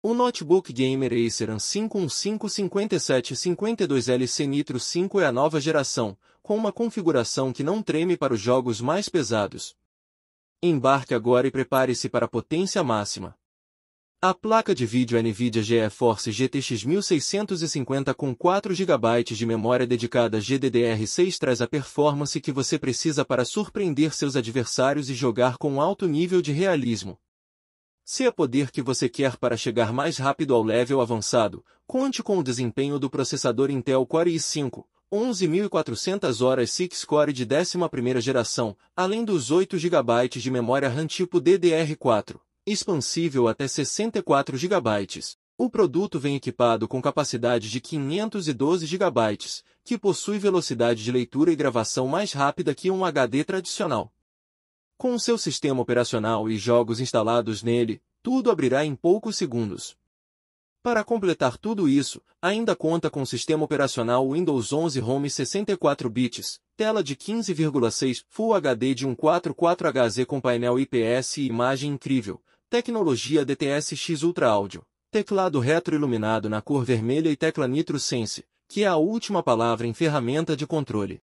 O notebook gamer Acer AM5155752LC Nitro 5 é a nova geração, com uma configuração que não treme para os jogos mais pesados. Embarque agora e prepare-se para a potência máxima. A placa de vídeo NVIDIA GeForce GTX 1650 com 4 GB de memória dedicada GDDR6 traz a performance que você precisa para surpreender seus adversários e jogar com alto nível de realismo. Se é poder que você quer para chegar mais rápido ao level avançado, conte com o desempenho do processador Intel Core i5, 11.400 horas 6 Core de 11ª geração, além dos 8 GB de memória RAM tipo DDR4, expansível até 64 GB. O produto vem equipado com capacidade de 512 GB, que possui velocidade de leitura e gravação mais rápida que um HD tradicional. Com o seu sistema operacional e jogos instalados nele, tudo abrirá em poucos segundos. Para completar tudo isso, ainda conta com o sistema operacional Windows 11 Home 64 bits, tela de 15,6 Full HD de 144Hz com painel IPS e imagem incrível, tecnologia DTS-X Ultra Áudio, teclado retroiluminado na cor vermelha e tecla Nitro Sense, que é a última palavra em ferramenta de controle.